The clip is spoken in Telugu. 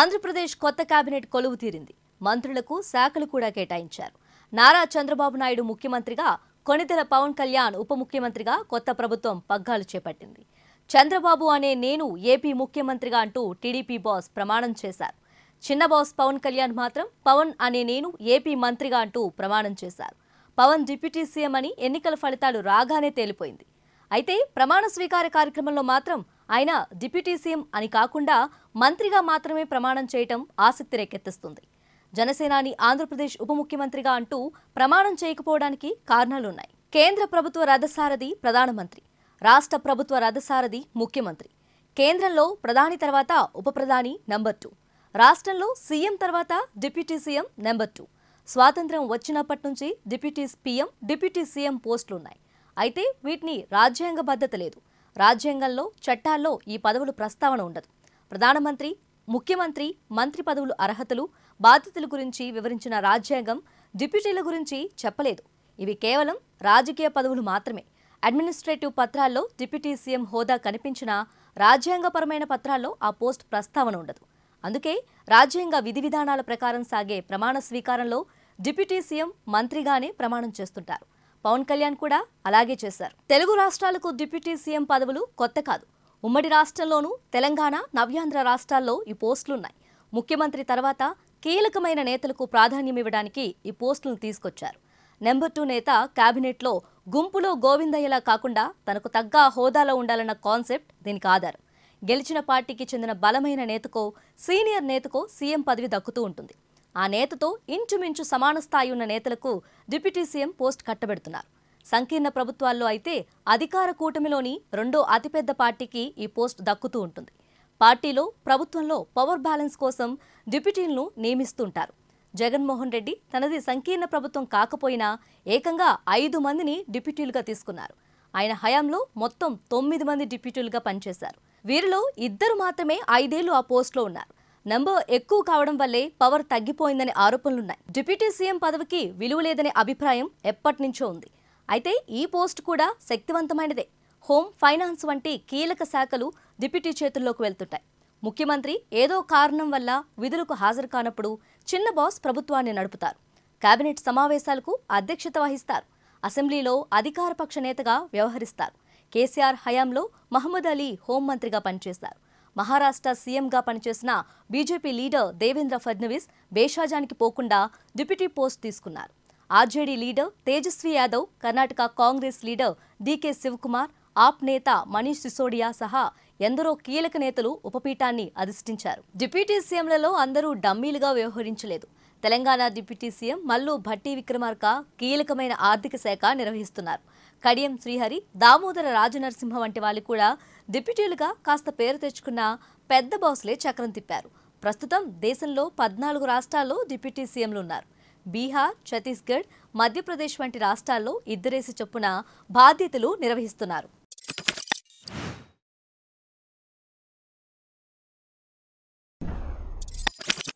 ఆంధ్రప్రదేశ్ కొత్త కేబినెట్ కొలువు తీరింది మంత్రులకు శాఖలు కూడా కేటాయించారు నారా చంద్రబాబు నాయుడు ముఖ్యమంత్రిగా కొణిదెల పవన్ కళ్యాణ్ ఉప ముఖ్యమంత్రిగా కొత్త ప్రభుత్వం పగ్గాలు చేపట్టింది చంద్రబాబు అనే నేను ఏపీ ముఖ్యమంత్రిగా అంటూ టీడీపీ బాస్ ప్రమాణం చేశారు చిన్న బాస్ పవన్ కళ్యాణ్ మాత్రం పవన్ అనే నేను ఏపీ మంత్రిగా అంటూ ప్రమాణం చేశారు పవన్ డిప్యూటీ సీఎం అని ఎన్నికల ఫలితాలు రాగానే తేలిపోయింది అయితే ప్రమాణ స్వీకార కార్యక్రమంలో మాత్రం ఆయన డిప్యూటీ సీఎం అని కాకుండా మంత్రిగా మాత్రమే ప్రమాణం చేయటం ఆసక్తి రేకెత్తిస్తుంది జనసేనాని ఆంధ్రప్రదేశ్ ఉప ముఖ్యమంత్రిగా అంటూ ప్రమాణం చేయకపోవడానికి కారణాలున్నాయి కేంద్ర ప్రభుత్వ రథసారథి ప్రధానమంత్రి రాష్ట్ర ప్రభుత్వ రథసారథి ముఖ్యమంత్రి కేంద్రంలో ప్రధాని తర్వాత ఉప ప్రధాని నెంబర్ టూ రాష్ట్రంలో సీఎం తర్వాత డిప్యూటీ సీఎం నెంబర్ టూ స్వాతంత్ర్యం వచ్చినప్పటి నుంచి డిప్యూటీ పీఎం డిప్యూటీ సీఎం పోస్టులున్నాయి అయితే వీటిని రాజ్యాంగ బద్దత లేదు రాజ్యాంగంలో చట్టాల్లో ఈ పదవులు ప్రస్తావన ఉండదు ప్రధానమంత్రి ముఖ్యమంత్రి మంత్రి పదవులు అర్హతలు బాధ్యతల గురించి వివరించిన రాజ్యాంగం డిప్యూటీల గురించి చెప్పలేదు ఇవి కేవలం రాజకీయ పదవులు మాత్రమే అడ్మినిస్ట్రేటివ్ పత్రాల్లో డిప్యూటీ సీఎం హోదా కనిపించిన రాజ్యాంగపరమైన పత్రాల్లో ఆ పోస్ట్ ప్రస్తావన ఉండదు అందుకే రాజ్యాంగ విధి విధానాల ప్రకారం సాగే ప్రమాణ స్వీకారంలో డిప్యూటీ సీఎం మంత్రిగానే ప్రమాణం చేస్తుంటారు పవన్ కళ్యాణ్ కూడా అలాగే చేశారు తెలుగు రాష్ట్రాలకు డిప్యూటీ సీఎం పదవులు కొత్త కాదు ఉమ్మడి రాష్ట్రంలోనూ తెలంగాణ నవ్యాంధ్ర రాష్ట్రాల్లో ఈ పోస్టులున్నాయి ముఖ్యమంత్రి తర్వాత కీలకమైన నేతలకు ప్రాధాన్యం ఇవ్వడానికి ఈ పోస్టులను తీసుకొచ్చారు నెంబర్ టూ నేత కేబినెట్లో గుంపులో గోవిందయ్యలా కాకుండా తనకు తగ్గ హోదాలో ఉండాలన్న కాన్సెప్ట్ దీనికి ఆధారం గెలిచిన పార్టీకి చెందిన బలమైన నేతకో సీనియర్ నేతకో సీఎం పదవి దక్కుతూ ఉంటుంది ఆ నేతతో ఇంచుమించు సమాన స్థాయి ఉన్న నేతలకు డిప్యూటీ సీఎం పోస్ట్ కట్టబెడుతున్నారు సంకీర్ణ ప్రభుత్వాల్లో అయితే అధికార కూటమిలోని రెండో అతిపెద్ద పార్టీకి ఈ పోస్ట్ దక్కుతూ ఉంటుంది పార్టీలో ప్రభుత్వంలో పవర్ బ్యాలెన్స్ కోసం డిప్యూటీలను నియమిస్తుంటారు జగన్మోహన్ రెడ్డి తనది సంకీర్ణ ప్రభుత్వం కాకపోయినా ఏకంగా ఐదు మందిని డిప్యూటీలుగా తీసుకున్నారు ఆయన హయాంలో మొత్తం తొమ్మిది మంది డిప్యూటీలుగా పనిచేశారు వీరిలో ఇద్దరు మాత్రమే ఐదేళ్లు ఆ పోస్టులో ఉన్నారు నంబర్ ఎక్కువ కావడం వల్లే పవర్ తగ్గిపోయిందనే ఆరోపణలున్నాయి డిప్యూటీ సీఎం పదవికి విలువ లేదనే అభిప్రాయం నుంచో ఉంది అయితే ఈ పోస్ట్ కూడా శక్తివంతమైనదే హోమ్ ఫైనాన్స్ వంటి కీలక శాఖలు డిప్యూటీ చేతుల్లోకి వెళ్తుంటాయి ముఖ్యమంత్రి ఏదో కారణం వల్ల విధులకు హాజరు కానప్పుడు చిన్న బాస్ ప్రభుత్వాన్ని నడుపుతారు కేబినెట్ సమావేశాలకు అధ్యక్షత వహిస్తారు అసెంబ్లీలో అధికారపక్ష నేతగా వ్యవహరిస్తారు కేసీఆర్ హయాంలో మహమ్మద్ అలీ హోంమంత్రిగా పనిచేశారు మహారాష్ట్ర సీఎంగా పనిచేసిన బీజేపీ లీడర్ దేవేంద్ర ఫడ్నవీస్ బేషాజానికి పోకుండా డిప్యూటీ పోస్ట్ తీసుకున్నారు RJD leader Tejashwi Yadav Karnataka Congress leader DK Shivakumar AAP నేత మనీష్ సిసోడియా సహా ఎందరో కీలక నేతలు ఉపపీఠాన్ని అధిష్ఠించారు డిప్యూటీ సీఎంలలో అందరూ డమ్మీలుగా వ్యవహరించలేదు తెలంగాణ డిప్యూటీ సీఎం మల్లు భట్టి విక్రమార్క కీలకమైన ఆర్థిక శాఖ నిర్వహిస్తున్నారు కడియం శ్రీహరి దామోదర రాజనరసింహ వంటి వాళ్ళు కూడా డిప్యూటీలుగా కాస్త పేరు తెచ్చుకున్న పెద్ద బాసులే చక్రం తిప్పారు ప్రస్తుతం దేశంలో పద్నాలుగు రాష్ట్రాల్లో డిప్యూటీ సీఎంలు ఉన్నారు బీహార్ ఛత్తీస్గఢ్ మధ్యప్రదేశ్ వంటి రాష్ట్రాల్లో ఇద్దరేసి చొప్పున బాధ్యతలు నిర్వహిస్తున్నారు